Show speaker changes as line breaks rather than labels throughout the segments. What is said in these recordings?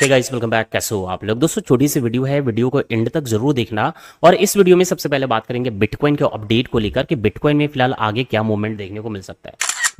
hey guys welcome back कैसे हो आप लोग दोस्तों छोटी सी वीडियो है वीडियो को एंड तक जरूर देखना और इस वीडियो में सबसे पहले बात करेंगे बिटकॉइन के अपडेट को लेकर कि बिटकॉइन में फिलहाल आगे क्या मूवमेंट देखने को मिल सकता है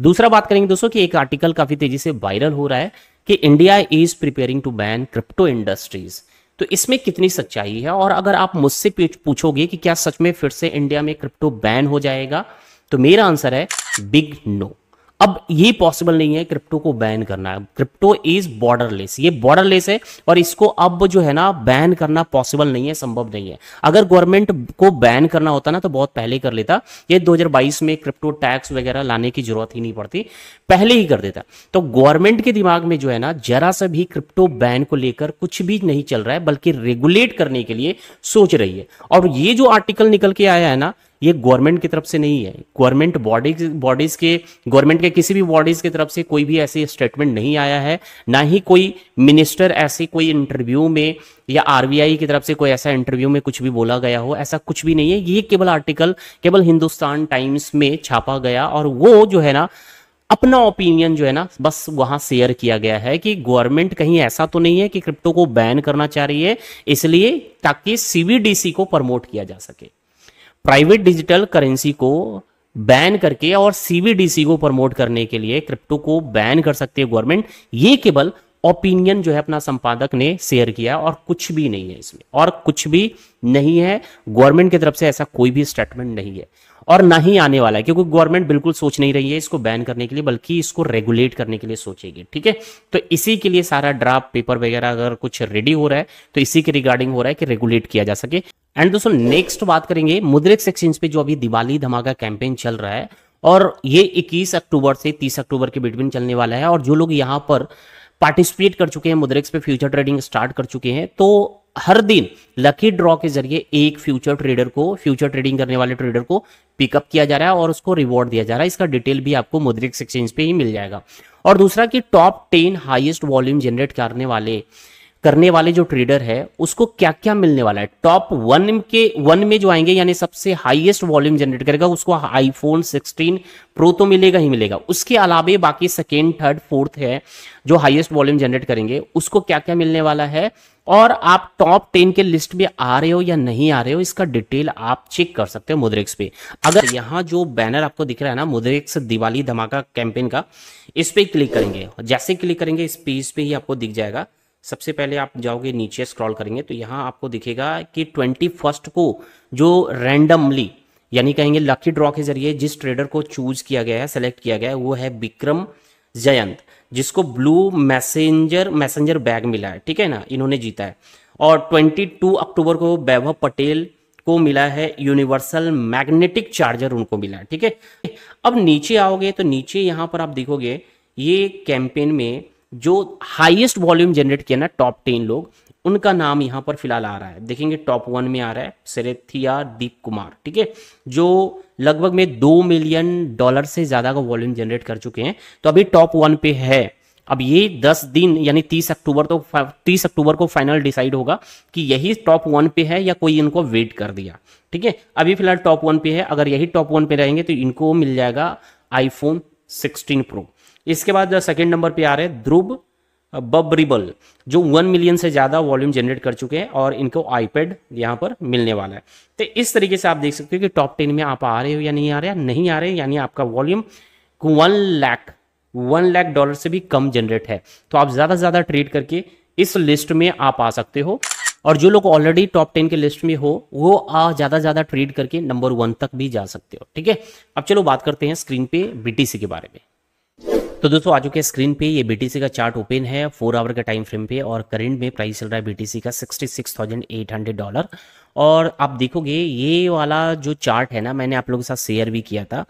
दूसरा बात करेंगे दोस्तों कि एक आर्टिकल काफी तेजी से वायरल हो रहा है कि India is preparing to ban crypto industries तो इसमें कितनी सच्चाई है और अगर आप मुझसे पूछोगे कि क्या सच में फिर से इंडिया में क्रिप्टो बैन हो जाएगा तो मेरा आंसर है बिग नो अब ये पॉसिबल नहीं है क्रिप्टो को बैन करना है क्रिप्टो इज बॉर्डरलेस ये बॉर्डरलेस है और इसको अब जो है ना बैन करना पॉसिबल नहीं है संभव नहीं है अगर गवर्नमेंट को बैन करना होता ना तो बहुत पहले कर लेता ये 2022 में क्रिप्टो टैक्स वगैरह लाने की जरूरत ही नहीं पड़ती पहले ही कर देता तो गवर्नमेंट के दिमाग में जो है ना जरा सा भी क्रिप्टो बैन को लेकर कुछ भी नहीं चल रहा है बल्कि रेगुलेट करने के लिए सोच रही है और ये जो आर्टिकल निकल के आया है ना ये गवर्नमेंट की तरफ से नहीं है गवर्नमेंट बॉडी बॉडीज के गवर्नमेंट के किसी भी बॉडीज की तरफ से कोई भी ऐसी स्टेटमेंट नहीं आया है ना ही कोई मिनिस्टर ऐसे कोई इंटरव्यू में या आरबीआई की तरफ से कोई ऐसा इंटरव्यू में कुछ भी बोला गया हो ऐसा कुछ भी नहीं है ये केवल आर्टिकल केवल हिंदुस्तान टाइम्स में छापा गया और वो जो है ना अपना ओपिनियन जो है ना बस वहां शेयर किया गया है कि गवर्नमेंट कहीं ऐसा तो नहीं है कि क्रिप्टो को बैन करना चाह रही है इसलिए ताकि सीबीडीसी को प्रमोट किया जा सके प्राइवेट डिजिटल करेंसी को बैन करके और सीबीडीसी को प्रमोट करने के लिए क्रिप्टो को बैन कर सकती है गवर्नमेंट ये केवल ओपिनियन जो है अपना संपादक ने शेयर किया और कुछ भी नहीं है इसमें और कुछ भी नहीं है गवर्नमेंट की तरफ से ऐसा कोई भी स्टेटमेंट नहीं है और ना ही आने वाला है क्योंकि गवर्नमेंट बिल्कुल सोच नहीं रही है इसको बैन करने के लिए बल्कि इसको रेगुलेट करने के लिए सोचेगी ठीक है तो इसी के लिए सारा ड्राफ्ट पेपर वगैरह अगर कुछ रेडी हो रहा है तो इसी के रिगार्डिंग हो रहा है कि रेगुलेट किया जा सके एंड दोस्तों नेक्स्ट बात करेंगे मुद्रिक्स एक्सचेंज पे जो अभी दिवाली धमाका कैंपेन चल रहा है और ये 21 अक्टूबर से 30 अक्टूबर के बिटवीन चलने वाला है और जो लोग यहाँ पर पार्टिसिपेट कर चुके हैं मुद्रेक्स पे फ्यूचर ट्रेडिंग स्टार्ट कर चुके हैं तो हर दिन लकी ड्रॉ के जरिए एक फ्यूचर ट्रेडर को फ्यूचर ट्रेडिंग करने वाले ट्रेडर को पिकअप किया जा रहा है और उसको रिवॉर्ड दिया जा रहा है इसका डिटेल भी आपको मुद्रिक्स एक्सचेंज पे ही मिल जाएगा और दूसरा कि top ten highest volume generate करने वाले करने वाले जो ट्रेडर है उसको क्या क्या मिलने वाला है टॉप वन के वन में जो आएंगे यानी सबसे हाईएस्ट वॉल्यूम जनरेट करेगा उसको आईफोन 16 प्रो तो मिलेगा ही मिलेगा उसके अलावे बाकी सेकेंड थर्ड फोर्थ है जो हाईएस्ट वॉल्यूम जनरेट करेंगे उसको क्या क्या मिलने वाला है और आप टॉप टेन के लिस्ट में आ रहे हो या नहीं आ रहे हो इसका डिटेल आप चेक कर सकते हो मुद्रेक्स पे अगर यहाँ जो बैनर आपको दिख रहा है ना मुद्रेक्स दिवाली धमाका कैंपेन का इस पर क्लिक करेंगे जैसे क्लिक करेंगे इस पेज पे ही आपको दिख जाएगा सबसे पहले आप जाओगे नीचे स्क्रॉल करेंगे तो यहाँ आपको दिखेगा कि ट्वेंटी फर्स्ट को जो रैंडमली यानी कहेंगे लकी ड्रॉ के जरिए जिस ट्रेडर को चूज किया गया है सेलेक्ट किया गया है वो है विक्रम जयंत जिसको ब्लू मैसेंजर मैसेंजर बैग मिला है ठीक है ना इन्होंने जीता है और 22 अक्टूबर को वैभव पटेल को मिला है यूनिवर्सल मैग्नेटिक चार्जर उनको मिला है ठीक है अब नीचे आओगे तो नीचे यहाँ पर आप देखोगे ये कैंपेन में जो हाईएस्ट वॉल्यूम जनरेट किया ना टॉप टेन लोग उनका नाम यहां पर फिलहाल आ रहा है देखेंगे टॉप वन में आ रहा है सरेथिया दीप कुमार ठीक है जो लगभग में दो मिलियन डॉलर से ज़्यादा का वॉल्यूम जनरेट कर चुके हैं तो अभी टॉप वन पे है अब ये 10 दिन यानी 30 अक्टूबर तो 30 अक्टूबर को फाइनल डिसाइड होगा कि यही टॉप वन पे है या कोई इनको वेट कर दिया ठीक है अभी फिलहाल टॉप वन पे है अगर यही टॉप वन पे रहेंगे तो इनको मिल जाएगा आईफोन 16 प्रो इसके बाद सेकेंड नंबर पे आ रहे हैं ध्रुव बबरीबल जो वन मिलियन से ज़्यादा वॉल्यूम जनरेट कर चुके हैं और इनको आईपैड यहाँ पर मिलने वाला है तो इस तरीके से आप देख सकते हो कि टॉप टेन में आप आ रहे हो या नहीं आ रहे नहीं आ रहे यानी आपका volume one lakh one lakh dollar से भी कम जनरेट है तो आप ज़्यादा से ज़्यादा ट्रेड करके इस लिस्ट में आप आ सकते हो और जो लोग ऑलरेडी टॉप टेन के लिस्ट में हो वो आ ज़्यादा ज़्यादा ट्रेड करके नंबर वन तक भी जा सकते हो ठीक है अब चलो बात करते हैं स्क्रीन पे बीटीसी के बारे में तो दोस्तों आ चुके स्क्रीन पे ये बीटीसी का चार्ट ओपन है फोर आवर के टाइम फ्रेम पे और करंट में प्राइस चल रहा है बीटीसी का 66,800 डॉलर और आप देखोगे ये वाला जो चार्ट है ना मैंने आप लोगों के साथ शेयर भी किया था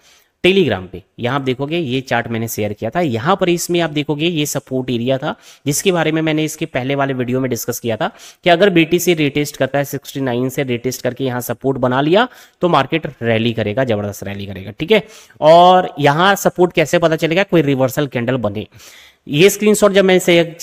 टेलीग्राम पे यहाँ आप देखोगे ये चार्ट मैंने शेयर किया था यहाँ पर इसमें आप देखोगे ये सपोर्ट एरिया था जिसके बारे में मैंने इसके पहले वाले वीडियो में डिस्कस किया था कि अगर बीटी से रिटेस्ट करता है 69 से रिटेस्ट करके यहाँ सपोर्ट बना लिया तो मार्केट रैली करेगा जबरदस्त रैली करेगा ठीक है और यहाँ सपोर्ट कैसे पता चलेगा कोई रिवर्सल कैंडल बने ये स्क्रीनशॉट जब मैंने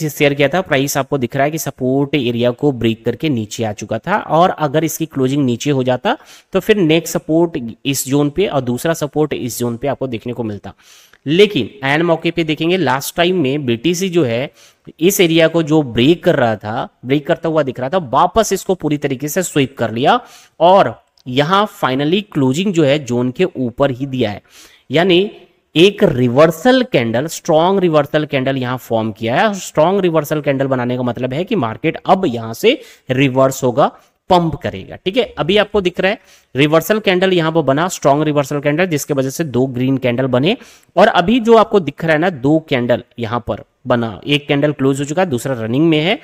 शेयर किया था प्राइस आपको दिख रहा है कि सपोर्ट एरिया को ब्रेक करके नीचे आ चुका था और अगर इसकी क्लोजिंग नीचे हो जाता तो फिर नेक्स्ट सपोर्ट इस जोन पे और दूसरा सपोर्ट इस जोन पे आपको देखने को मिलता लेकिन एन मौके पे देखेंगे लास्ट टाइम में बीटीसी जो है इस एरिया को जो ब्रेक कर रहा था ब्रेक करता हुआ दिख रहा था वापस इसको पूरी तरीके से स्वीप कर लिया और यहां फाइनली क्लोजिंग जो है जोन के ऊपर ही दिया है यानी एक reversal candle strong reversal candle यहां फॉर्म किया है स्ट्रॉन्ग रिवर्सल कैंडल बनाने का मतलब है कि मार्केट अब यहां से रिवर्स होगा पंप करेगा ठीक है अभी आपको दिख रहा है रिवर्सल कैंडल यहां पर बना स्ट्रॉन्ग रिवर्सल कैंडल जिसके वजह से दो ग्रीन कैंडल बने और अभी जो आपको दिख रहा है ना दो कैंडल यहां पर बना एक कैंडल क्लोज हो चुका है दूसरा रनिंग में है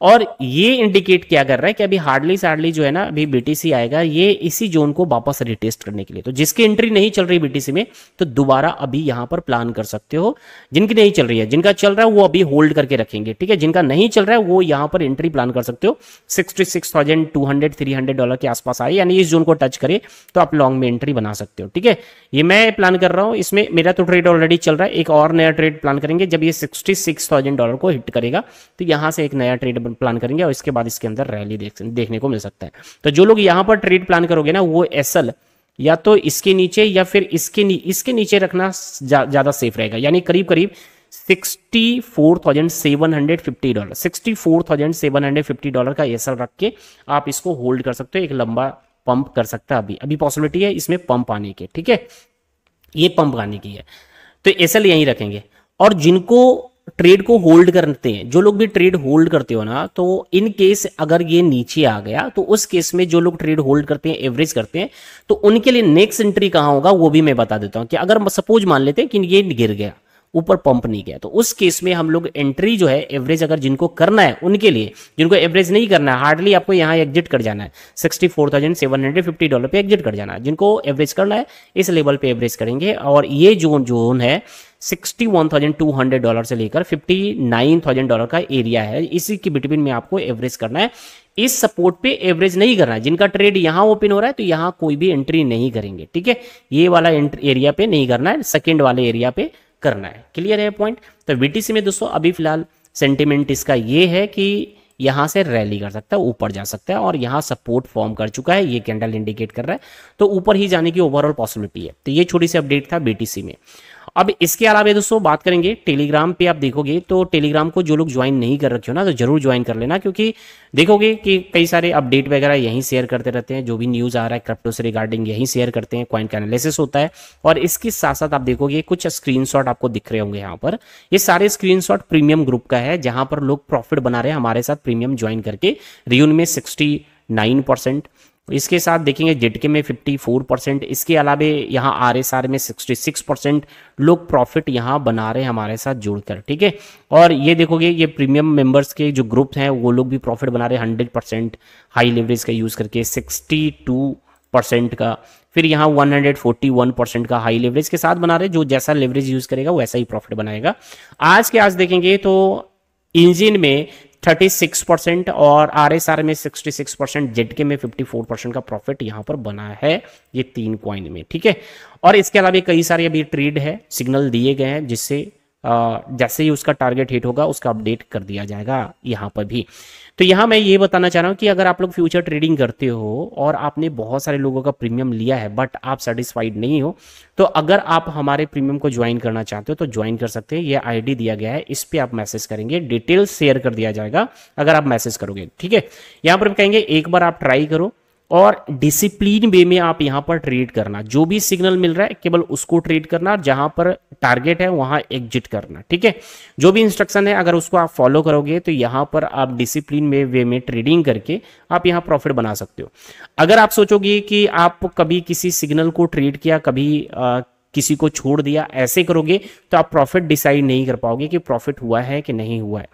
और ये इंडिकेट क्या कर रहा है कि अभी हार्डली सार्डली जो है ना अभी बीटीसी आएगा ये इसी जोन को वापस रिटेस्ट करने के लिए तो जिसकी एंट्री नहीं चल रही बीटीसी में तो दोबारा अभी यहां पर प्लान कर सकते हो जिनकी नहीं चल रही है जिनका चल रहा है वो अभी होल्ड करके रखेंगे ठीक है जिनका नहीं चल रहा है वो यहां पर एंट्री प्लान कर सकते हो sixty six thousand two hundred three hundred dollar के आसपास आए यानी इस जोन को टच करे तो आप लॉन्ग में एंट्री बना सकते हो ठीक है ये मैं प्लान कर रहा हूँ इसमें मेरा तो ट्रेड ऑलरेडी चल रहा है एक और नया ट्रेड प्लान करेंगे जब ये सिक्सटी डॉलर को हिट करेगा तो यहां से एक नया ट्रेड प्लान करेंगे और इसके बाद इसके अंदर रैली देख, देखने को मिल सकता है तो जो लोग यहाँ पर ट्रेड प्लान करोगे ना वो एसल या तो इसके नीचे या फिर इसके नी, इसके नीचे रखना ज़्यादा जा, सेफ रहेगा यानी करीब करीब sixty four thousand seven hundred fifty dollar sixty four thousand seven hundred fifty dollar का एसल रख के आप इसको होल्ड कर सकते हो एक लंबा पंप कर सकता है अभी अभी पॉसिबिलिटी है इसमें पंप आने के ठीक है ये पंप आने की है तो एसल यहीं रखेंगे और जिनको ट्रेड को होल्ड करते हैं जो लोग भी ट्रेड होल्ड करते हो ना तो इन केस अगर ये नीचे आ गया तो उस केस में जो लोग ट्रेड होल्ड करते हैं एवरेज करते हैं तो उनके लिए नेक्स्ट एंट्री कहाँ होगा वो भी मैं बता देता हूँ कि अगर सपोज मान लेते हैं कि ये गिर गया ऊपर पंप नहीं गया तो उस केस में हम लोग एंट्री जो है एवरेज अगर जिनको करना है उनके लिए जिनको एवरेज नहीं करना है हार्डली आपको यहाँ एग्जिट कर जाना है sixty four thousand seven hundred fifty dollar पे एग्जिट कर जाना है जिनको एवरेज करना है इस लेवल पे एवरेज करेंगे और ये जोन जोन है 61,200 डॉलर से लेकर 59,000 डॉलर का एरिया है इसी के बिटवीन में आपको एवरेज करना है इस सपोर्ट पे एवरेज नहीं करना है जिनका ट्रेड यहां ओपन हो रहा है तो यहां कोई भी एंट्री नहीं करेंगे ठीक है ये वाला एरिया पे नहीं करना है सेकेंड वाले एरिया पे करना है क्लियर है पॉइंट तो बीटीसी में दोस्तों अभी फिलहाल सेंटिमेंट इसका ये है कि यहां से रैली कर सकता है ऊपर जा सकता है और यहां सपोर्ट फॉर्म कर चुका है ये कैंडल इंडिकेट कर रहा है तो ऊपर ही जाने की ओवरऑल पॉसिबिलिटी है तो ये छोटी सी अपडेट था बीटीसी में अब इसके अलावा दोस्तों बात करेंगे टेलीग्राम पे आप देखोगे तो टेलीग्राम को जो लोग ज्वाइन नहीं कर रखे हो ना तो जरूर ज्वाइन कर लेना क्योंकि देखोगे कि कई सारे अपडेट वगैरह यहीं शेयर करते रहते हैं जो भी न्यूज आ रहा है क्रिप्टो से रिगार्डिंग यहीं शेयर करते हैं क्वाइन का एनालिसिस होता है और इसके साथ साथ आप देखोगे कुछ स्क्रीन आपको दिख रहे होंगे यहाँ पर ये सारे स्क्रीन प्रीमियम ग्रुप का है जहां पर लोग प्रॉफिट बना रहे हैं हमारे साथ प्रीमियम ज्वाइन करके रियून में सिक्सटी नाइन परसेंट इसके साथ देखेंगे जेटके में 54 परसेंट इसके अलावा यहाँ आर में 66 परसेंट लोग प्रॉफिट यहाँ बना रहे हैं हमारे साथ जुड़कर ठीक है और ये देखोगे ये प्रीमियम मेंबर्स के जो ग्रुप हैं वो लोग भी प्रॉफिट बना रहे हैं हंड्रेड परसेंट हाई लेवरेज का यूज़ करके सिक्सटी टू परसेंट का फिर यहाँ 141 परसेंट का हाई लेवरेज के साथ बना रहे जो जैसा लेवरेज यूज करेगा वैसा ही प्रॉफिट बनाएगा आज के आज देखेंगे तो इंजिन में 36 परसेंट और आरएसआर में 66 परसेंट जेडके में 54 परसेंट का प्रॉफिट यहां पर बना है ये तीन क्वाइन में ठीक है और इसके अलावा कई सारे अभी ट्रेड है सिग्नल दिए गए हैं जिससे जैसे ही उसका टारगेट हिट होगा उसका अपडेट कर दिया जाएगा यहाँ पर भी तो यहाँ मैं ये बताना चाह रहा हूँ कि अगर आप लोग फ्यूचर ट्रेडिंग करते हो और आपने बहुत सारे लोगों का प्रीमियम लिया है बट आप सेटिस्फाइड नहीं हो तो अगर आप हमारे प्रीमियम को ज्वाइन करना चाहते हो तो ज्वाइन कर सकते हैं ये आईडी दिया गया है इस पर आप मैसेज करेंगे डिटेल्स शेयर कर दिया जाएगा अगर आप मैसेज करोगे ठीक है यहाँ पर कहेंगे एक बार आप ट्राई करो और डिसिप्लिन वे में आप यहाँ पर ट्रेड करना जो भी सिग्नल मिल रहा है केवल उसको ट्रेड करना और जहां पर टारगेट है वहां एग्जिट करना ठीक है जो भी इंस्ट्रक्शन है अगर उसको आप फॉलो करोगे तो यहाँ पर आप डिसिप्लिन में वे में ट्रेडिंग करके आप यहाँ प्रॉफिट बना सकते हो अगर आप सोचोगे कि आप कभी किसी सिग्नल को ट्रेड किया कभी आ, किसी को छोड़ दिया ऐसे करोगे तो आप प्रॉफिट डिसाइड नहीं कर पाओगे कि प्रॉफिट हुआ है कि नहीं हुआ है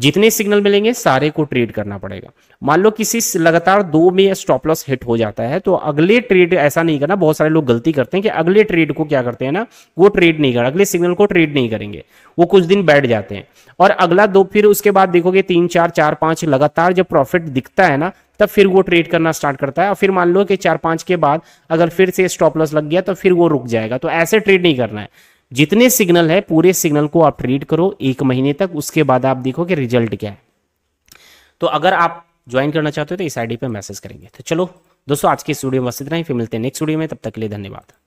जितने सिग्नल मिलेंगे सारे को ट्रेड करना पड़ेगा मान लो किसी लगातार दो में स्टॉप लॉस हिट हो जाता है तो अगले ट्रेड ऐसा नहीं करना बहुत सारे लोग गलती करते हैं कि अगले ट्रेड को क्या करते हैं ना वो ट्रेड नहीं कर अगले सिग्नल को ट्रेड नहीं करेंगे वो कुछ दिन बैठ जाते हैं और अगला दो फिर उसके बाद देखोगे तीन चार चार पांच लगातार जब प्रॉफिट दिखता है ना तब फिर वो ट्रेड करना स्टार्ट करता है और फिर मान लो कि चार पांच के बाद अगर फिर से स्टॉप लॉस लग गया तो फिर वो रुक जाएगा तो ऐसे ट्रेड नहीं करना है जितने सिग्नल है पूरे सिग्नल को आप ट्रीट करो एक महीने तक उसके बाद आप देखो कि रिजल्ट क्या है तो अगर आप ज्वाइन करना चाहते हो तो इस आईडी पे मैसेज करेंगे तो चलो दोस्तों आज के स्टूडियो में बस इतना ही फिर मिलते हैं नेक्स्ट स्टूडियो में तब तक के लिए धन्यवाद